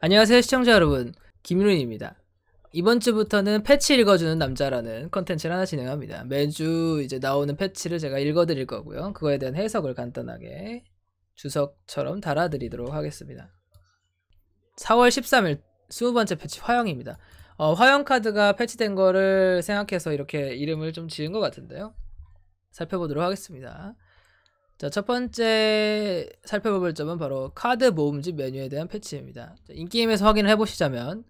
안녕하세요 시청자 여러분 김윤훈입니다 이번 주부터는 패치 읽어주는 남자라는 컨텐츠를 하나 진행합니다 매주 이제 나오는 패치를 제가 읽어드릴 거고요 그거에 대한 해석을 간단하게 주석처럼 달아드리도록 하겠습니다 4월 13일 20번째 패치 화영입니다 어, 화영 카드가 패치된 거를 생각해서 이렇게 이름을 좀 지은 것 같은데요 살펴보도록 하겠습니다 자, 첫 번째 살펴볼 점은 바로 카드 모음집 메뉴에 대한 패치입니다. 인게임에서 확인을 해보시자면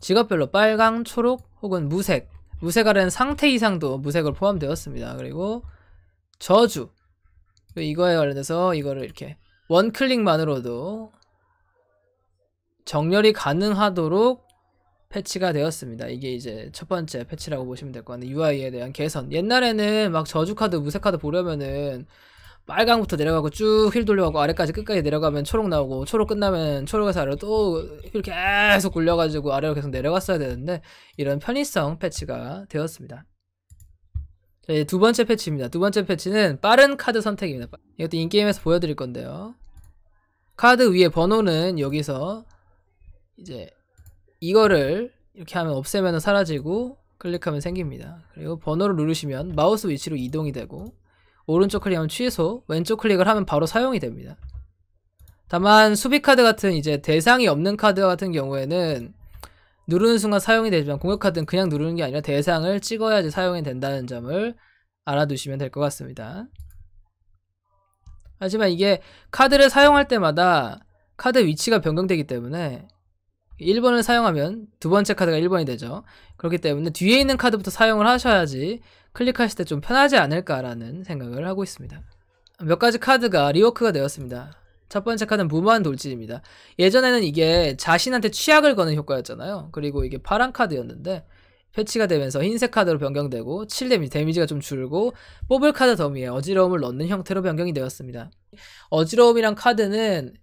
직업별로 빨강, 초록 혹은 무색, 무색 아래는 상태 이상도 무색을 포함되었습니다. 그리고 저주, 이거에 관련해서 이거를 이렇게 원클릭만으로도 정렬이 가능하도록 패치가 되었습니다. 이게 이제 첫 번째 패치라고 보시면 될 것 같은데 UI에 대한 개선. 옛날에는 막 저주 카드, 무색 카드 보려면은 빨강부터 내려가고 쭉 휠 돌려가고 아래까지 끝까지 내려가면 초록 나오고 초록 끝나면 초록에서 아래로 또 휠 계속 굴려가지고 아래로 계속 내려갔어야 되는데 이런 편의성 패치가 되었습니다. 두 번째 패치입니다. 두 번째 패치는 빠른 카드 선택입니다. 이것도 인게임에서 보여드릴 건데요. 카드 위에 번호는 여기서 이제 이거를 이렇게 하면 없애면 사라지고 클릭하면 생깁니다. 그리고 번호를 누르시면 마우스 위치로 이동이 되고 오른쪽 클릭하면 취소, 왼쪽 클릭을 하면 바로 사용이 됩니다. 다만 수비 카드 같은 이제 대상이 없는 카드 같은 경우에는 누르는 순간 사용이 되지만 공격 카드는 그냥 누르는 게 아니라 대상을 찍어야지 사용이 된다는 점을 알아두시면 될 것 같습니다. 하지만 이게 카드를 사용할 때마다 카드 위치가 변경되기 때문에 1번을 사용하면 두 번째 카드가 1번이 되죠. 그렇기 때문에 뒤에 있는 카드부터 사용을 하셔야지 클릭하실 때 좀 편하지 않을까라는 생각을 하고 있습니다. 몇 가지 카드가 리워크가 되었습니다. 첫 번째 카드는 무모한 돌진입니다. 예전에는 이게 자신한테 취약을 거는 효과였잖아요. 그리고 이게 파란 카드였는데 패치가 되면서 흰색 카드로 변경되고 7데미지, 데미지가 좀 줄고 뽑을 카드 더미에 어지러움을 넣는 형태로 변경이 되었습니다. 어지러움이란 카드는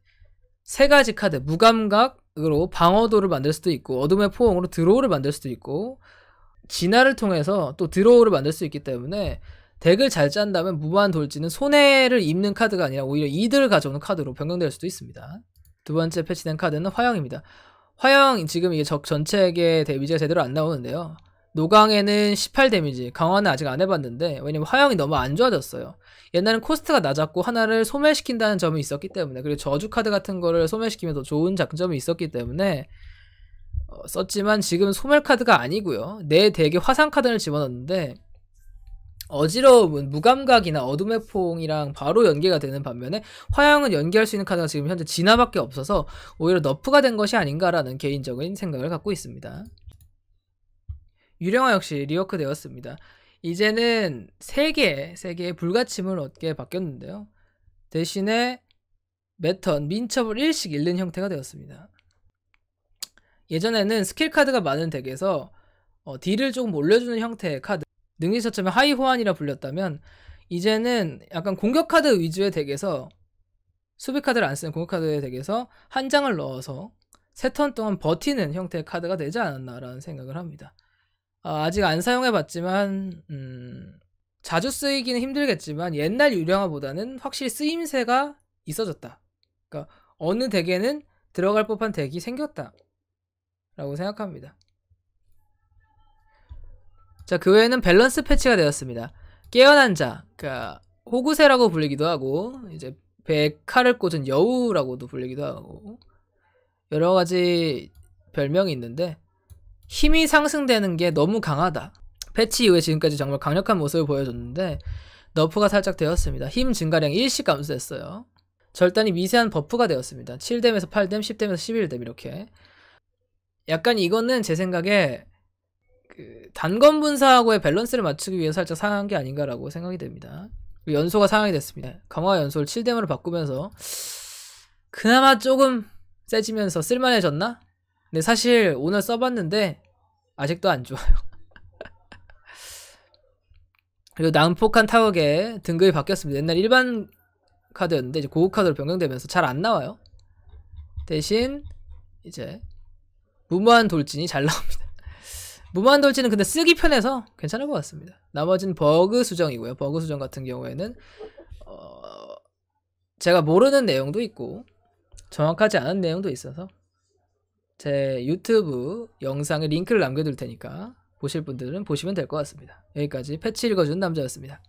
세 가지 카드, 무감각으로 방어도를 만들 수도 있고 어둠의 포옹으로 드로우를 만들 수도 있고 진화를 통해서 또 드로우를 만들 수 있기 때문에 덱을 잘 짠다면 무한 돌지는 손해를 입는 카드가 아니라 오히려 이득을 가져오는 카드로 변경될 수도 있습니다. 두 번째 패치된 카드는 화영입니다. 화영 지금 이게 적 전체에게 데미지가 제대로 안 나오는데요. 노강에는 18 데미지, 강화는 아직 안 해봤는데 왜냐면 화영이 너무 안 좋아졌어요. 옛날엔 코스트가 낮았고 하나를 소멸시킨다는 점이 있었기 때문에 그리고 저주 카드 같은 거를 소멸시키면 더 좋은 장점이 있었기 때문에 어, 썼지만 지금 소멸카드가 아니고요. 내 덱에 화상카드를 집어넣는데 어지러움은 무감각이나 어둠의 폭이랑 바로 연계가 되는 반면에 화양은 연계할 수 있는 카드가 지금 현재 진화밖에 없어서 오히려 너프가 된 것이 아닌가라는 개인적인 생각을 갖고 있습니다. 유령화 역시 리워크 되었습니다. 이제는 3개, 3개의 불가침을 얻게 바뀌었는데요. 대신에 매턴, 민첩을 일식 잃는 형태가 되었습니다. 예전에는 스킬 카드가 많은 덱에서 어, 딜을 조금 올려주는 형태의 카드 능력 저점의 하이 호환이라 불렸다면 이제는 약간 공격 카드 위주의 덱에서 수비 카드를 안 쓰는 공격 카드의 덱에서 한 장을 넣어서 세 턴 동안 버티는 형태의 카드가 되지 않았나라는 생각을 합니다. 아, 직안 사용해봤지만 음, 자주 쓰이기는 힘들겠지만 옛날 유령화보다는 확실히 쓰임새가 있어졌다. 그러니까 어느 덱에는 들어갈 법한 덱이 생겼다. 라고 생각합니다. 자, 그 외에는 밸런스 패치가 되었습니다. 깨어난 자, 그러니까 호구새라고 불리기도 하고 이제 배에 칼을 꽂은 여우라고도 불리기도 하고 여러 가지 별명이 있는데 힘이 상승되는 게 너무 강하다. 패치 이후에 지금까지 정말 강력한 모습을 보여줬는데 너프가 살짝 되었습니다. 힘 증가량 일시 감소했어요. 절단이 미세한 버프가 되었습니다. 7뎀에서 8뎀, 10뎀에서 11뎀 이렇게 약간 이거는 제 생각에 그단검 분사하고의 밸런스를 맞추기 위해서 살짝 상한 게 아닌가라고 생각이 됩니다. 연소가 상황이 됐습니다. 강화 연소를 7대0로 바꾸면서 그나마 조금 세지면서 쓸만해졌나? 근데 사실 오늘 써봤는데 아직도 안 좋아요. 그리고 난폭한 타격에 등급이 바뀌었습니다. 옛날 일반 카드였는데 이제 고급 카드로 변경되면서 잘 안 나와요. 대신 이제 무모한 돌진이 잘 나옵니다. 무모한 돌진은 근데 쓰기 편해서 괜찮을 것 같습니다. 나머지는 버그 수정이고요. 버그 수정 같은 경우에는 어... 제가 모르는 내용도 있고 정확하지 않은 내용도 있어서 제 유튜브 영상에 링크를 남겨둘 테니까 보실 분들은 보시면 될 것 같습니다. 여기까지 패치 읽어준 남자였습니다.